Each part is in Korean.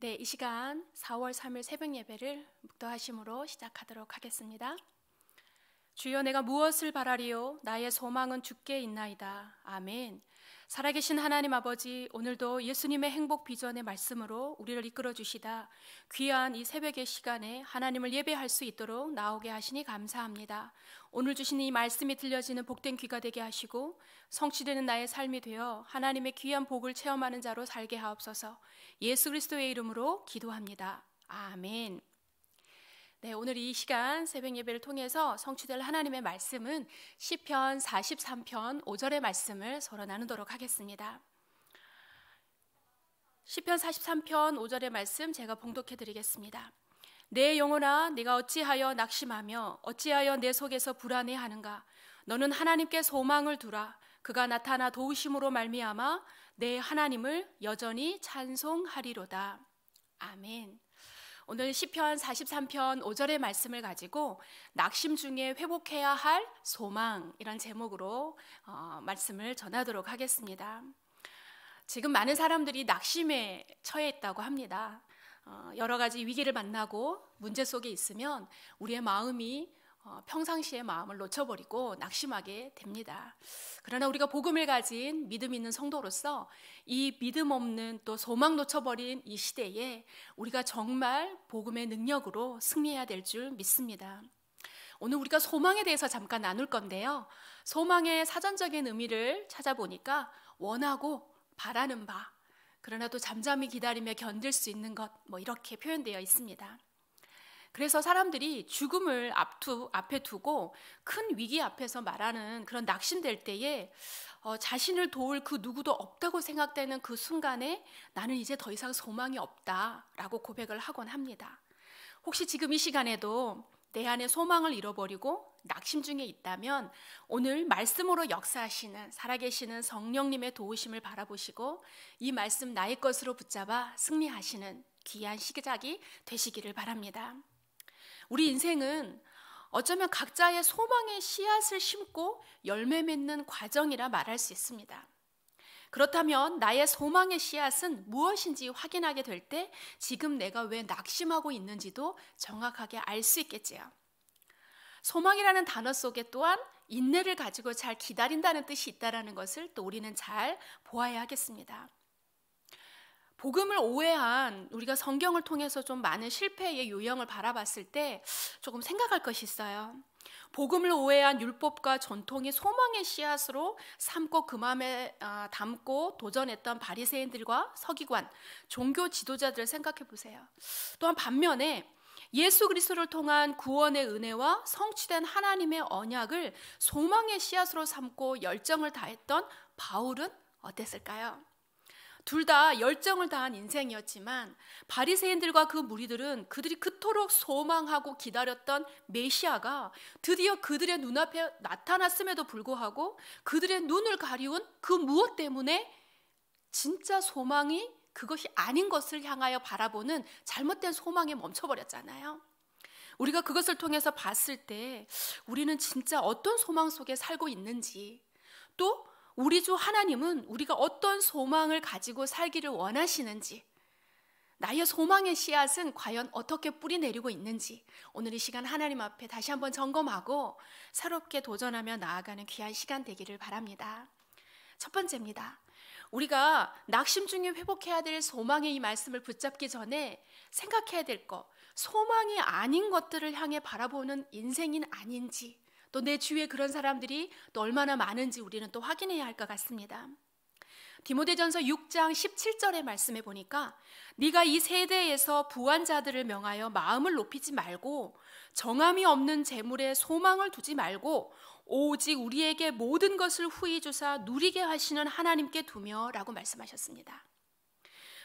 네, 이 시간 4월 3일 새벽 예배를 묵도하심으로 시작하도록 하겠습니다. 주여 내가 무엇을 바라리요? 나의 소망은 주께 있나이다. 아멘. 살아계신 하나님 아버지, 오늘도 예수님의 행복 비전의 말씀으로 우리를 이끌어 주시다. 귀한 이 새벽의 시간에 하나님을 예배할 수 있도록 나오게 하시니 감사합니다. 오늘 주신 이 말씀이 들려지는 복된 귀가 되게 하시고 성취되는 나의 삶이 되어 하나님의 귀한 복을 체험하는 자로 살게 하옵소서. 예수 그리스도의 이름으로 기도합니다. 아멘. 네, 오늘 이 시간 새벽 예배를 통해서 성취될 하나님의 말씀은 시편 43편 5절의 말씀을 서로 나누도록 하겠습니다. 시편 43편 5절의 말씀 제가 봉독해 드리겠습니다. 내 영혼아 네가 어찌하여 낙심하며 어찌하여 내 속에서 불안해 하는가 너는 하나님께 소망을 두라 그가 나타나 도우심으로 말미암아 내 하나님을 여전히 찬송하리로다. 아멘. 오늘 시편 43편 5절의 말씀을 가지고 낙심 중에 회복해야 할 소망 이런 제목으로 어, 말씀을 전하도록 하겠습니다. 지금 많은 사람들이 낙심에 처해 있다고 합니다. 어, 여러 가지 위기를 만나고 문제 속에 있으면 우리의 마음이 어, 평상시의 마음을 놓쳐버리고 낙심하게 됩니다. 그러나 우리가 복음을 가진 믿음 있는 성도로서 이 믿음 없는 또 소망 놓쳐버린 이 시대에 우리가 정말 복음의 능력으로 승리해야 될 줄 믿습니다. 오늘 우리가 소망에 대해서 잠깐 나눌 건데요. 소망의 사전적인 의미를 찾아보니까 원하고 바라는 바, 그러나 또 잠잠히 기다리며 견딜 수 있는 것, 뭐 이렇게 표현되어 있습니다. 그래서 사람들이 죽음을 앞두, 앞에 두고 큰 위기 앞에서 말하는 그런 낙심될 때에 어, 자신을 도울 그 누구도 없다고 생각되는 그 순간에 나는 이제 더 이상 소망이 없다라고 고백을 하곤 합니다. 혹시 지금 이 시간에도 내 안에 소망을 잃어버리고 낙심 중에 있다면 오늘 말씀으로 역사하시는 살아계시는 성령님의 도우심을 바라보시고 이 말씀 나의 것으로 붙잡아 승리하시는 귀한 시작이 되시기를 바랍니다. 우리 인생은 어쩌면 각자의 소망의 씨앗을 심고 열매 맺는 과정이라 말할 수 있습니다. 그렇다면 나의 소망의 씨앗은 무엇인지 확인하게 될 때 지금 내가 왜 낙심하고 있는지도 정확하게 알 수 있겠지요. 소망이라는 단어 속에 또한 인내를 가지고 잘 기다린다는 뜻이 있다라는 것을 또 우리는 잘 보아야 하겠습니다. 복음을 오해한 우리가 성경을 통해서 좀 많은 실패의 유형을 바라봤을 때 조금 생각할 것이 있어요. 복음을 오해한 율법과 전통이 소망의 씨앗으로 삼고 그 마음에 아, 담고 도전했던 바리새인들과 서기관, 종교 지도자들을 생각해 보세요. 또한 반면에 예수 그리스도를 통한 구원의 은혜와 성취된 하나님의 언약을 소망의 씨앗으로 삼고 열정을 다했던 바울은 어땠을까요? 둘다 열정을 다한 인생이었지만 바리새인들과 그 무리들은 그들이 그토록 소망하고 기다렸던 메시아가 드디어 그들의 눈앞에 나타났음에도 불구하고 그들의 눈을 가리운 그 무엇 때문에 진짜 소망이 그것이 아닌 것을 향하여 바라보는 잘못된 소망에 멈춰버렸잖아요. 우리가 그것을 통해서 봤을 때 우리는 진짜 어떤 소망 속에 살고 있는지 또 우리 주 하나님은 우리가 어떤 소망을 가지고 살기를 원하시는지, 나의 소망의 씨앗은 과연 어떻게 뿌리 내리고 있는지, 오늘 이 시간 하나님 앞에 다시 한번 점검하고 새롭게 도전하며 나아가는 귀한 시간 되기를 바랍니다. 첫 번째입니다. 우리가 낙심 중에 회복해야 될 소망의 이 말씀을 붙잡기 전에 생각해야 될 것, 소망이 아닌 것들을 향해 바라보는 인생인 아닌지, 또내 주위에 그런 사람들이 또 얼마나 많은지 우리는 또 확인해야 할 것 같습니다. 디모데전서 6장 17절의 말씀에 보니까 네가 이 세대에서 부한자들을 명하여 마음을 높이지 말고 정함이 없는 재물에 소망을 두지 말고 오직 우리에게 모든 것을 후히 주사 누리게 하시는 하나님께 두며라고 말씀하셨습니다.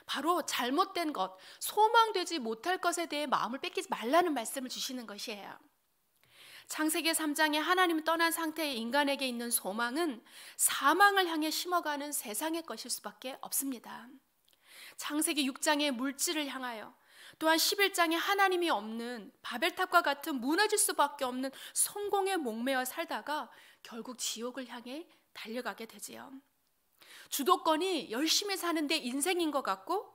바로 잘못된 것, 소망되지 못할 것에 대해 마음을 뺏기지 말라는 말씀을 주시는 것이에요. 창세기 3장에 하나님 떠난 상태의 인간에게 있는 소망은 사망을 향해 심어가는 세상의 것일 수밖에 없습니다. 창세기 6장의 물질을 향하여 또한 11장에 하나님이 없는 바벨탑과 같은 무너질 수밖에 없는 성공에 목매어 살다가 결국 지옥을 향해 달려가게 되지요. 주도권이 열심히 사는데 인생인 것 같고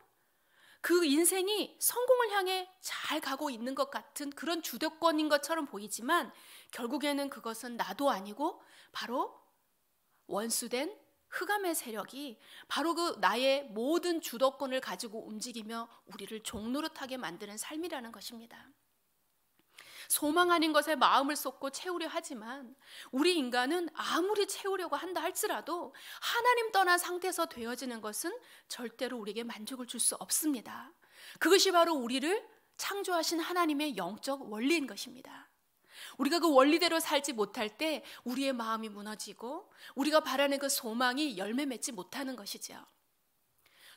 그 인생이 성공을 향해 잘 가고 있는 것 같은 그런 주도권인 것처럼 보이지만 결국에는 그것은 나도 아니고 바로 원수된 흑암의 세력이 바로 그 나의 모든 주도권을 가지고 움직이며 우리를 종노릇하게 만드는 삶이라는 것입니다. 소망 아닌 것에 마음을 쏟고 채우려 하지만 우리 인간은 아무리 채우려고 한다 할지라도 하나님 떠난 상태에서 되어지는 것은 절대로 우리에게 만족을 줄 수 없습니다. 그것이 바로 우리를 창조하신 하나님의 영적 원리인 것입니다. 우리가 그 원리대로 살지 못할 때 우리의 마음이 무너지고 우리가 바라는 그 소망이 열매 맺지 못하는 것이죠.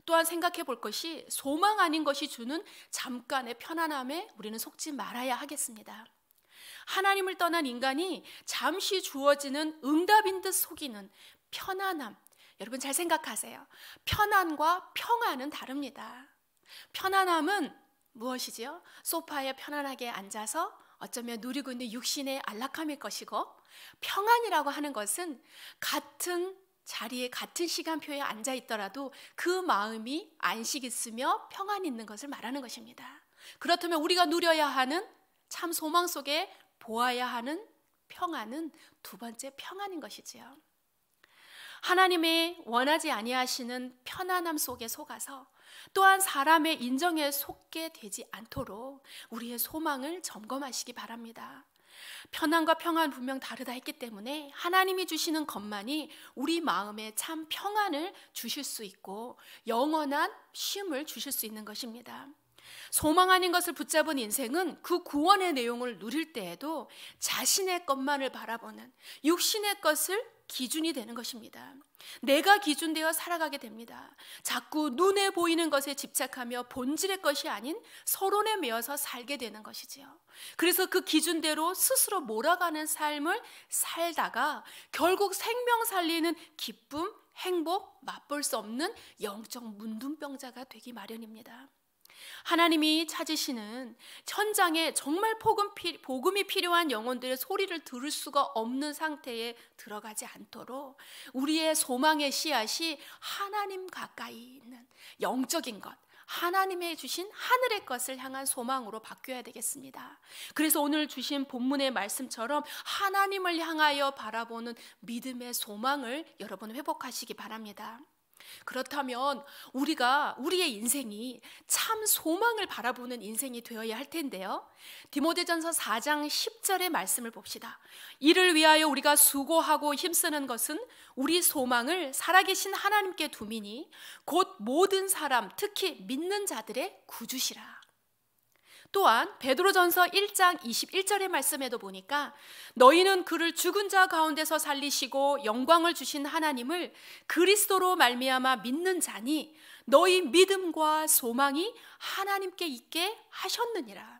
또한 생각해 볼 것이 소망 아닌 것이 주는 잠깐의 편안함에 우리는 속지 말아야 하겠습니다. 하나님을 떠난 인간이 잠시 주어지는 응답인 듯 속이는 편안함. 여러분 잘 생각하세요. 편안과 평안은 다릅니다. 편안함은 무엇이지요? 소파에 편안하게 앉아서 어쩌면 누리고 있는 육신의 안락함일 것이고 평안이라고 하는 것은 같은 자리에 같은 시간표에 앉아 있더라도 그 마음이 안식 있으며 평안 있는 것을 말하는 것입니다. 그렇다면 우리가 누려야 하는 참 소망 속에 보아야 하는 평안은 두 번째 평안인 것이지요. 하나님의 원하지 아니하시는 편안함 속에 속아서 또한 사람의 인정에 속게 되지 않도록 우리의 소망을 점검하시기 바랍니다. 편안과 평안 분명 다르다 했기 때문에 하나님이 주시는 것만이 우리 마음에 참 평안을 주실 수 있고 영원한 쉼을 주실 수 있는 것입니다. 소망 아닌 것을 붙잡은 인생은 그 구원의 내용을 누릴 때에도 자신의 것만을 바라보는 육신의 것을 기준이 되는 것입니다. 내가 기준되어 살아가게 됩니다. 자꾸 눈에 보이는 것에 집착하며 본질의 것이 아닌 서론에 매어서 살게 되는 것이지요. 그래서 그 기준대로 스스로 몰아가는 삶을 살다가 결국 생명 살리는 기쁨, 행복, 맛볼 수 없는 영적 문둥병자가 되기 마련입니다. 하나님이 찾으시는 현장에 정말 복음이 필요한 영혼들의 소리를 들을 수가 없는 상태에 들어가지 않도록 우리의 소망의 씨앗이 하나님 가까이 있는 영적인 것, 하나님의 주신 하늘의 것을 향한 소망으로 바뀌어야 되겠습니다. 그래서 오늘 주신 본문의 말씀처럼 하나님을 향하여 바라보는 믿음의 소망을 여러분 회복하시기 바랍니다. 그렇다면 우리가 우리의 인생이 참 소망을 바라보는 인생이 되어야 할 텐데요. 디모데전서 4장 10절의 말씀을 봅시다. 이를 위하여 우리가 수고하고 힘쓰는 것은 우리 소망을 살아계신 하나님께 두미니 곧 모든 사람 특히 믿는 자들의 구주시라. 또한 베드로전서 1장 21절의 말씀에도 보니까 너희는 그를 죽은 자 가운데서 살리시고 영광을 주신 하나님을 그리스도로 말미암아 믿는 자니 너희 믿음과 소망이 하나님께 있게 하셨느니라.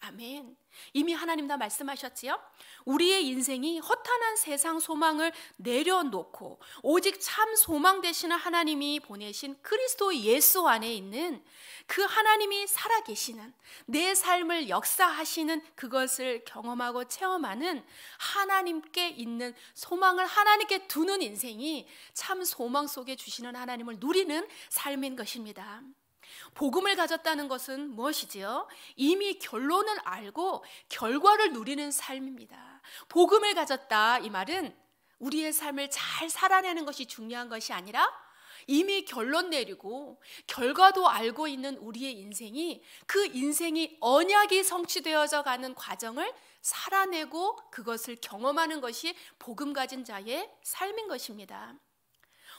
아멘. 이미 하나님 다 말씀하셨지요? 우리의 인생이 허탄한 세상 소망을 내려놓고 오직 참 소망 되시는 하나님이 보내신 그리스도 예수 안에 있는 그 하나님이 살아계시는 내 삶을 역사하시는 그것을 경험하고 체험하는 하나님께 있는 소망을 하나님께 두는 인생이 참 소망 속에 주시는 하나님을 누리는 삶인 것입니다. 복음을 가졌다는 것은 무엇이지요? 이미 결론을 알고 결과를 누리는 삶입니다. 복음을 가졌다 이 말은 우리의 삶을 잘 살아내는 것이 중요한 것이 아니라 이미 결론 내리고 결과도 알고 있는 우리의 인생이 그 인생이 언약이 성취되어져 가는 과정을 살아내고 그것을 경험하는 것이 복음 가진 자의 삶인 것입니다.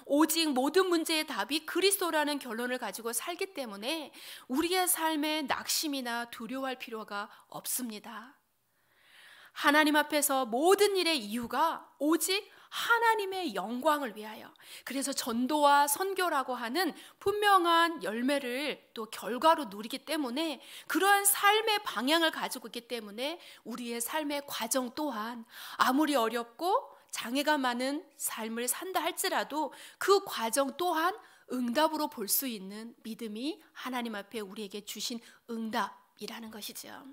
오직 모든 문제의 답이 그리스도라는 결론을 가지고 살기 때문에 우리의 삶에 낙심이나 두려워할 필요가 없습니다. 하나님 앞에서 모든 일의 이유가 오직 하나님의 영광을 위하여. 그래서 전도와 선교라고 하는 분명한 열매를 또 결과로 누리기 때문에 그러한 삶의 방향을 가지고 있기 때문에 우리의 삶의 과정 또한 아무리 어렵고 장애가 많은 삶을 산다 할지라도 그 과정 또한 응답으로 볼 수 있는 믿음이 하나님 앞에 우리에게 주신 응답이라는 것이죠.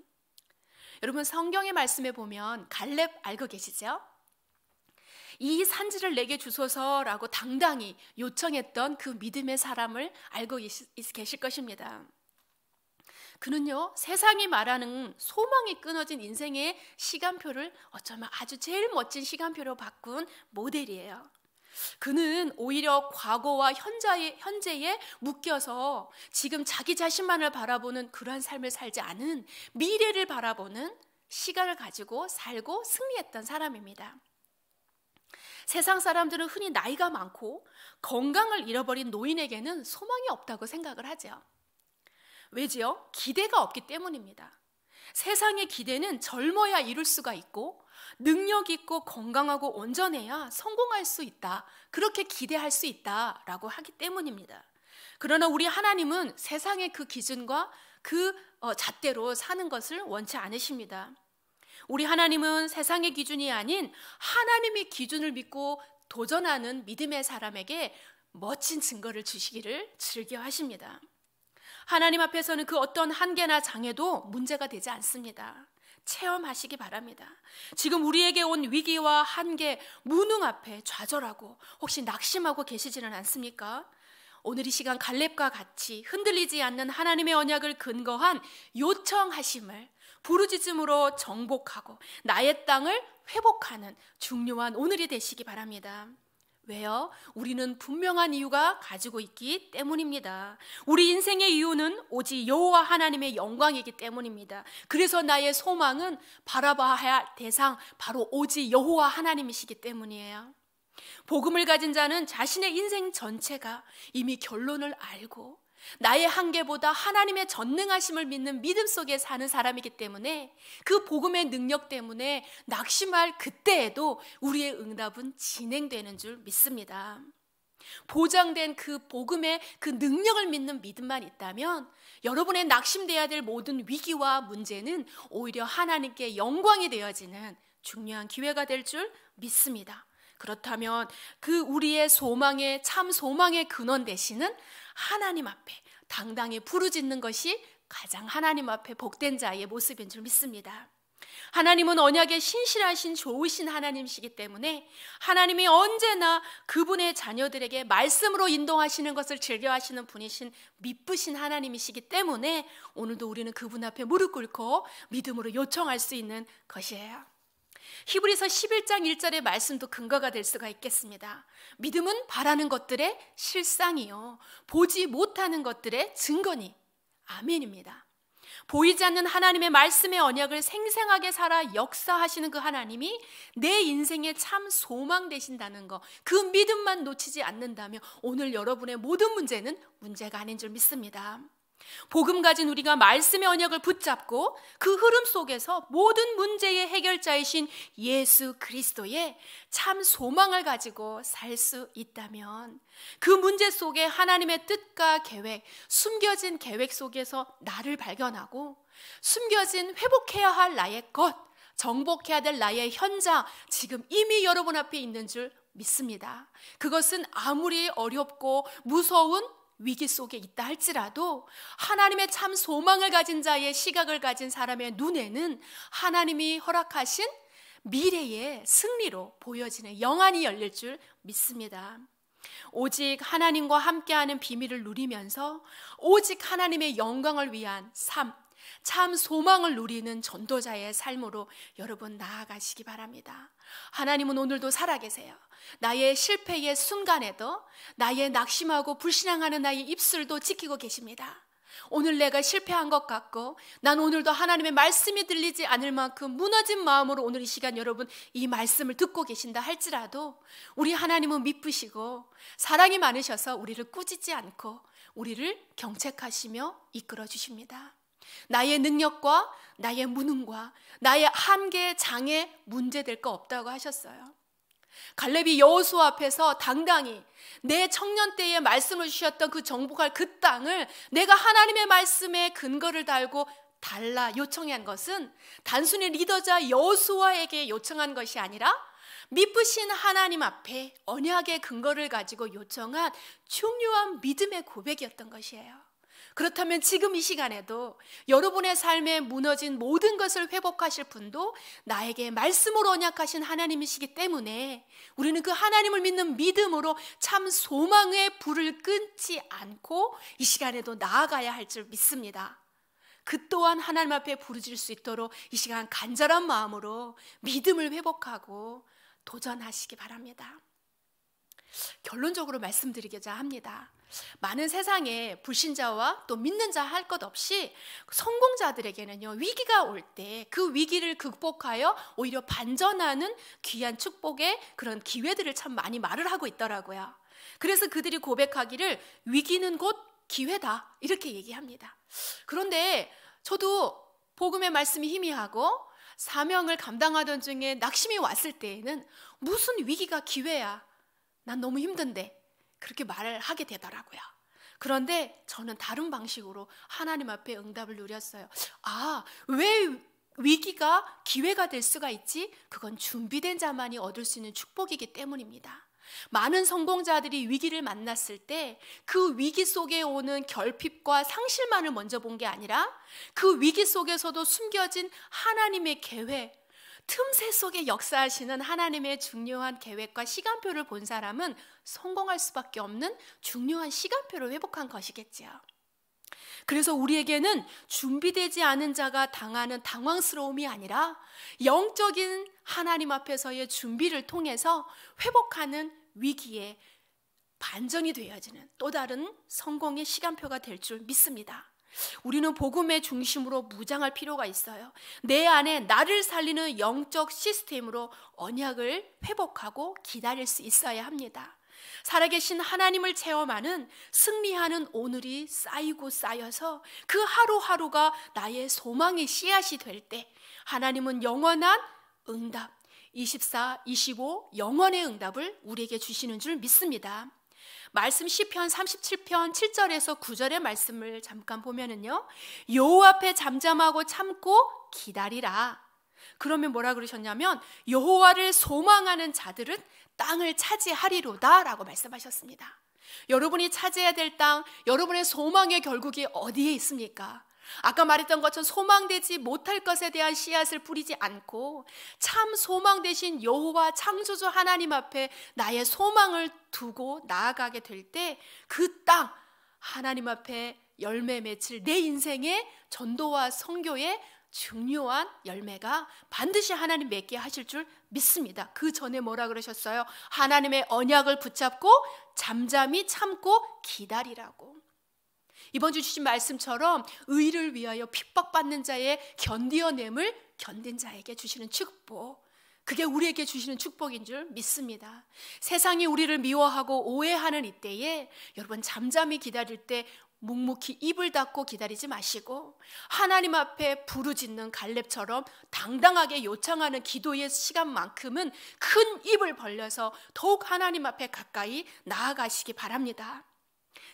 여러분 성경의 말씀에 보면 갈렙 알고 계시죠? 이 산지를 내게 주소서라고 당당히 요청했던 그 믿음의 사람을 알고 계실 것입니다. 그는요, 세상이 말하는 소망이 끊어진 인생의 시간표를 어쩌면 아주 제일 멋진 시간표로 바꾼 모델이에요. 그는 오히려 과거와 현재의, 현재에 묶여서 지금 자기 자신만을 바라보는 그러한 삶을 살지 않은 미래를 바라보는 시간을 가지고 살고 승리했던 사람입니다. 세상 사람들은 흔히 나이가 많고 건강을 잃어버린 노인에게는 소망이 없다고 생각을 하죠. 왜지요? 기대가 없기 때문입니다. 세상의 기대는 젊어야 이룰 수가 있고 능력 있고 건강하고 온전해야 성공할 수 있다. 그렇게 기대할 수 있다라고 하기 때문입니다. 그러나 우리 하나님은 세상의 그 기준과 그 어, 잣대로 사는 것을 원치 않으십니다. 우리 하나님은 세상의 기준이 아닌 하나님의 기준을 믿고 도전하는 믿음의 사람에게 멋진 증거를 주시기를 즐겨 하십니다. 하나님 앞에서는 그 어떤 한계나 장애도 문제가 되지 않습니다. 체험하시기 바랍니다. 지금 우리에게 온 위기와 한계, 무능 앞에 좌절하고 혹시 낙심하고 계시지는 않습니까? 오늘 이 시간 갈렙과 같이 흔들리지 않는 하나님의 언약을 근거한 요청하심을 부르짖음으로 정복하고 나의 땅을 회복하는 중요한 오늘이 되시기 바랍니다. 왜요? 우리는 분명한 이유가 가지고 있기 때문입니다. 우리 인생의 이유는 오직 여호와 하나님의 영광이기 때문입니다. 그래서 나의 소망은 바라봐야 할 대상 바로 오직 여호와 하나님이시기 때문이에요. 복음을 가진 자는 자신의 인생 전체가 이미 결론을 알고 나의 한계보다 하나님의 전능하심을 믿는 믿음 속에 사는 사람이기 때문에 그 복음의 능력 때문에 낙심할 그때에도 우리의 응답은 진행되는 줄 믿습니다. 보장된 그 복음의 그 능력을 믿는 믿음만 있다면 여러분의 낙심돼야 될 모든 위기와 문제는 오히려 하나님께 영광이 되어지는 중요한 기회가 될 줄 믿습니다. 그렇다면 그 우리의 소망의 참 소망의 근원 대신은 하나님 앞에 당당히 부르짖는 것이 가장 하나님 앞에 복된 자의 모습인 줄 믿습니다. 하나님은 언약에 신실하신 좋으신 하나님이시기 때문에 하나님이 언제나 그분의 자녀들에게 말씀으로 인도하시는 것을 즐겨하시는 분이신 미쁘신 하나님이시기 때문에 오늘도 우리는 그분 앞에 무릎 꿇고 믿음으로 요청할 수 있는 것이에요. 히브리서 11장 1절의 말씀도 근거가 될 수가 있겠습니다. 믿음은 바라는 것들의 실상이요. 보지 못하는 것들의 증거니. 아멘입니다. 보이지 않는 하나님의 말씀의 언약을 생생하게 살아 역사하시는 그 하나님이 내 인생의 참 소망 되신다는 거, 그 믿음만 놓치지 않는다면 오늘 여러분의 모든 문제는 문제가 아닌 줄 믿습니다. 복음 가진 우리가 말씀의 언약을 붙잡고 그 흐름 속에서 모든 문제의 해결자이신 예수 그리스도의 참 소망을 가지고 살 수 있다면 그 문제 속에 하나님의 뜻과 계획, 숨겨진 계획 속에서 나를 발견하고 숨겨진 회복해야 할 나의 것, 정복해야 될 나의 현장, 지금 이미 여러분 앞에 있는 줄 믿습니다. 그것은 아무리 어렵고 무서운 위기 속에 있다 할지라도 하나님의 참 소망을 가진 자의 시각을 가진 사람의 눈에는 하나님이 허락하신 미래의 승리로 보여지는 영안이 열릴 줄 믿습니다. 오직 하나님과 함께하는 비밀을 누리면서 오직 하나님의 영광을 위한 삶, 참 소망을 누리는 전도자의 삶으로 여러분 나아가시기 바랍니다. 하나님은 오늘도 살아계세요. 나의 실패의 순간에도 나의 낙심하고 불신앙하는 나의 입술도 지키고 계십니다. 오늘 내가 실패한 것 같고 난 오늘도 하나님의 말씀이 들리지 않을 만큼 무너진 마음으로 오늘 이 시간 여러분 이 말씀을 듣고 계신다 할지라도 우리 하나님은 미쁘시고 사랑이 많으셔서 우리를 꾸짖지 않고 우리를 경책하시며 이끌어 주십니다. 나의 능력과 나의 무능과 나의 한계, 장애, 문제될 거 없다고 하셨어요. 갈렙이 여호수 앞에서 당당히 내 청년 때에 말씀을 주셨던 그 정복할 그 땅을 내가 하나님의 말씀에 근거를 달고 달라 요청한 것은 단순히 리더자 여호수아에게 요청한 것이 아니라 미쁘신 하나님 앞에 언약의 근거를 가지고 요청한 중요한 믿음의 고백이었던 것이에요. 그렇다면 지금 이 시간에도 여러분의 삶에 무너진 모든 것을 회복하실 분도 나에게 말씀으로 언약하신 하나님이시기 때문에 우리는 그 하나님을 믿는 믿음으로 참 소망의 불을 끊지 않고 이 시간에도 나아가야 할 줄 믿습니다. 그 또한 하나님 앞에 부르질 수 있도록 이 시간 간절한 마음으로 믿음을 회복하고 도전하시기 바랍니다. 결론적으로 말씀드리고자 합니다. 많은 세상에 불신자와 또 믿는 자 할 것 없이 성공자들에게는요, 위기가 올 때 그 위기를 극복하여 오히려 반전하는 귀한 축복의 그런 기회들을 참 많이 말을 하고 있더라고요. 그래서 그들이 고백하기를 위기는 곧 기회다. 이렇게 얘기합니다. 그런데 저도 복음의 말씀이 희미하고 사명을 감당하던 중에 낙심이 왔을 때에는 무슨 위기가 기회야. 난 너무 힘든데. 그렇게 말을 하게 되더라고요. 그런데 저는 다른 방식으로 하나님 앞에 응답을 누렸어요. 아, 왜 위기가 기회가 될 수가 있지? 그건 준비된 자만이 얻을 수 있는 축복이기 때문입니다. 많은 성공자들이 위기를 만났을 때 그 위기 속에 오는 결핍과 상실만을 먼저 본 게 아니라 그 위기 속에서도 숨겨진 하나님의 계획, 틈새 속에 역사하시는 하나님의 중요한 계획과 시간표를 본 사람은 성공할 수밖에 없는 중요한 시간표를 회복한 것이겠지요. 그래서 우리에게는 준비되지 않은 자가 당하는 당황스러움이 아니라 영적인 하나님 앞에서의 준비를 통해서 회복하는 위기에 반전이 되어지는 또 다른 성공의 시간표가 될 줄 믿습니다. 우리는 복음의 중심으로 무장할 필요가 있어요. 내 안에 나를 살리는 영적 시스템으로 언약을 회복하고 기다릴 수 있어야 합니다. 살아계신 하나님을 체험하는 승리하는 오늘이 쌓이고 쌓여서 그 하루하루가 나의 소망의 씨앗이 될 때 하나님은 영원한 응답, 24, 25 영원의 응답을 우리에게 주시는 줄 믿습니다. 말씀 시편 37편 7절에서 9절의 말씀을 잠깐 보면은요. 여호와 앞에 잠잠하고 참고 기다리라. 그러면 뭐라 그러셨냐면 여호와를 소망하는 자들은 땅을 차지하리로다라고 말씀하셨습니다. 여러분이 차지해야 될 땅, 여러분의 소망의 결국이 어디에 있습니까? 아까 말했던 것처럼 소망되지 못할 것에 대한 씨앗을 뿌리지 않고 참 소망 대신 여호와 창조주 하나님 앞에 나의 소망을 두고 나아가게 될 때 그 땅 하나님 앞에 열매 맺힐 내 인생의 전도와 성교의 중요한 열매가 반드시 하나님 맺게 하실 줄 믿습니다. 그 전에 뭐라 그러셨어요? 하나님의 언약을 붙잡고 잠잠히 참고 기다리라고. 이번 주 주신 말씀처럼 의를 위하여 핍박받는 자의 견디어냄을 견딘 자에게 주시는 축복. 그게 우리에게 주시는 축복인 줄 믿습니다. 세상이 우리를 미워하고 오해하는 이때에 여러분 잠잠히 기다릴 때 묵묵히 입을 닫고 기다리지 마시고 하나님 앞에 부르짖는 갈렙처럼 당당하게 요청하는 기도의 시간만큼은 큰 입을 벌려서 더욱 하나님 앞에 가까이 나아가시기 바랍니다.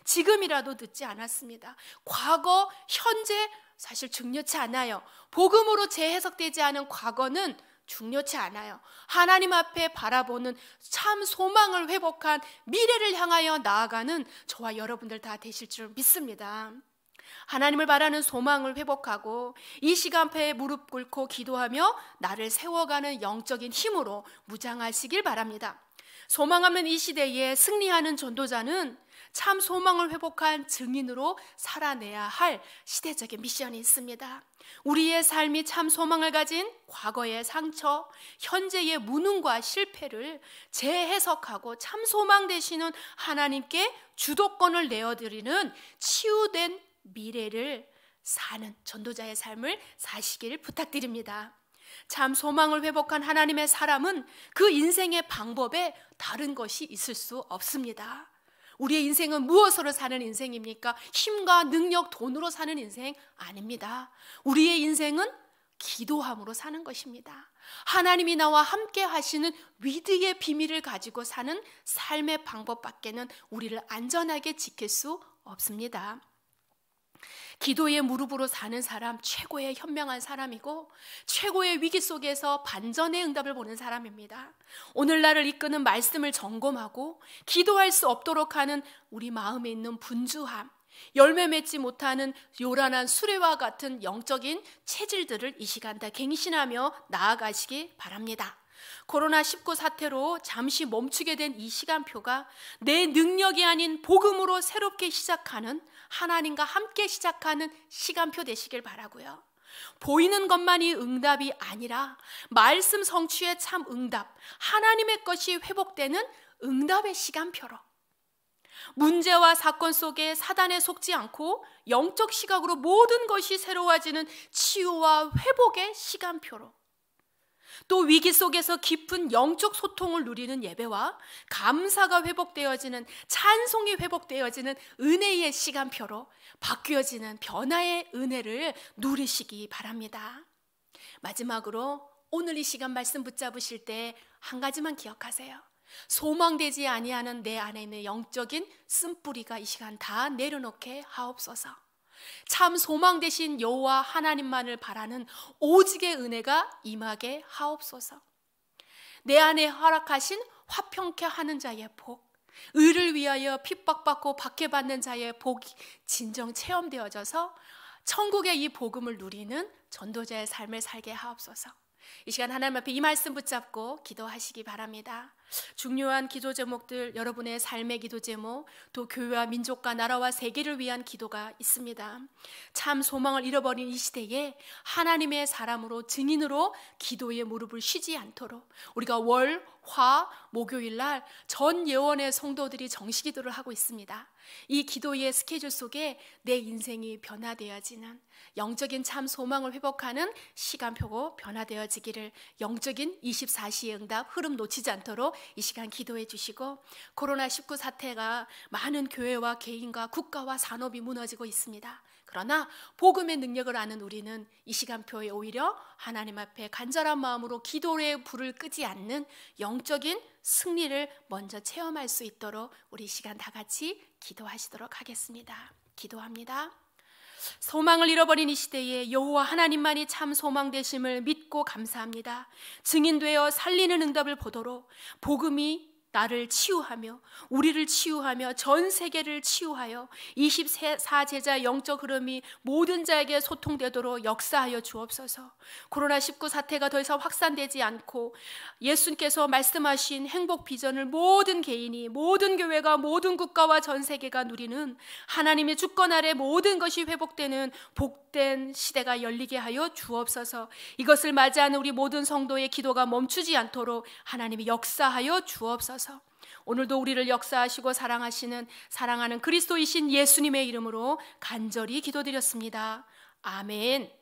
지금이라도 듣지 않았습니다. 과거, 현재 사실 중요치 않아요. 복음으로 재해석되지 않은 과거는 중요치 않아요. 하나님 앞에 바라보는 참 소망을 회복한 미래를 향하여 나아가는 저와 여러분들 다 되실 줄 믿습니다. 하나님을 바라는 소망을 회복하고 이 시간표에 무릎 꿇고 기도하며 나를 세워가는 영적인 힘으로 무장하시길 바랍니다. 소망 없는 이 시대에 승리하는 전도자는 참 소망을 회복한 증인으로 살아내야 할 시대적인 미션이 있습니다. 우리의 삶이 참 소망을 가진 과거의 상처, 현재의 무능과 실패를 재해석하고 참 소망 되시는 하나님께 주도권을 내어드리는 치유된 미래를 사는 전도자의 삶을 사시길 부탁드립니다. 참 소망을 회복한 하나님의 사람은 그 인생의 방법에 다른 것이 있을 수 없습니다. 우리의 인생은 무엇으로 사는 인생입니까? 힘과 능력, 돈으로 사는 인생 아닙니다. 우리의 인생은 기도함으로 사는 것입니다. 하나님이 나와 함께 하시는 위드의 비밀을 가지고 사는 삶의 방법밖에는 우리를 안전하게 지킬 수 없습니다. 기도의 무릎으로 사는 사람, 최고의 현명한 사람이고, 최고의 위기 속에서 반전의 응답을 보는 사람입니다. 오늘날을 이끄는 말씀을 점검하고, 기도할 수 없도록 하는 우리 마음에 있는 분주함, 열매 맺지 못하는 요란한 수레와 같은 영적인 체질들을 이 시간 다 갱신하며 나아가시기 바랍니다. 코로나19 사태로 잠시 멈추게 된 이 시간표가 내 능력이 아닌 복음으로 새롭게 시작하는 하나님과 함께 시작하는 시간표 되시길 바라고요. 보이는 것만이 응답이 아니라 말씀 성취의 참 응답, 하나님의 것이 회복되는 응답의 시간표로 문제와 사건 속에 사단에 속지 않고 영적 시각으로 모든 것이 새로워지는 치유와 회복의 시간표로 또 위기 속에서 깊은 영적 소통을 누리는 예배와 감사가 회복되어지는 찬송이 회복되어지는 은혜의 시간표로 바뀌어지는 변화의 은혜를 누리시기 바랍니다. 마지막으로 오늘 이 시간 말씀 붙잡으실 때 한 가지만 기억하세요. 소망되지 아니하는 내 안에 있는 영적인 쓴뿌리가 이 시간 다 내려놓게 하옵소서. 참 소망 대신 여호와 하나님만을 바라는 오직의 은혜가 임하게 하옵소서. 내 안에 허락하신 화평케 하는 자의 복, 의를 위하여 핍박받고 박해받는 자의 복이 진정 체험되어져서 천국의 이 복음을 누리는 전도자의 삶을 살게 하옵소서. 이 시간 하나님 앞에 이 말씀 붙잡고 기도하시기 바랍니다. 중요한 기도 제목들, 여러분의 삶의 기도 제목, 또 교회와 민족과 나라와 세계를 위한 기도가 있습니다. 참 소망을 잃어버린 이 시대에 하나님의 사람으로 증인으로 기도의 무릎을 쉬지 않도록 우리가 월, 화, 목요일 날 전 예원의 성도들이 정식 기도를 하고 있습니다. 이 기도의 스케줄 속에 내 인생이 변화되어지는 영적인 참 소망을 회복하는 시간표고 변화되어지기를 영적인 24시의 응답 흐름 놓치지 않도록 이 시간 기도해 주시고 코로나19 사태가 많은 교회와 개인과 국가와 산업이 무너지고 있습니다. 그러나 복음의 능력을 아는 우리는 이 시간표에 오히려 하나님 앞에 간절한 마음으로 기도의 불을 끄지 않는 영적인 승리를 먼저 체험할 수 있도록 우리 시간 다 같이 기도하시도록 하겠습니다. 기도합니다. 소망을 잃어버린 이 시대에 여호와 하나님만이 참 소망 되심을 믿고 감사합니다. 증인되어 살리는 응답을 보도록 복음이 나를 치유하며 우리를 치유하며 전 세계를 치유하여 24제자 영적 흐름이 모든 자에게 소통되도록 역사하여 주옵소서. 코로나19 사태가 더 이상 확산되지 않고 예수님께서 말씀하신 행복 비전을 모든 개인이 모든 교회가 모든 국가와 전 세계가 누리는 하나님의 주권 아래 모든 것이 회복되는 복된 시대가 열리게 하여 주옵소서. 이것을 맞이하는 우리 모든 성도의 기도가 멈추지 않도록 하나님이 역사하여 주옵소서. 주옵소서 오늘도 우리를 역사하시고 사랑하시는 사랑하는 그리스도이신 예수님의 이름으로 간절히 기도드렸습니다. 아멘.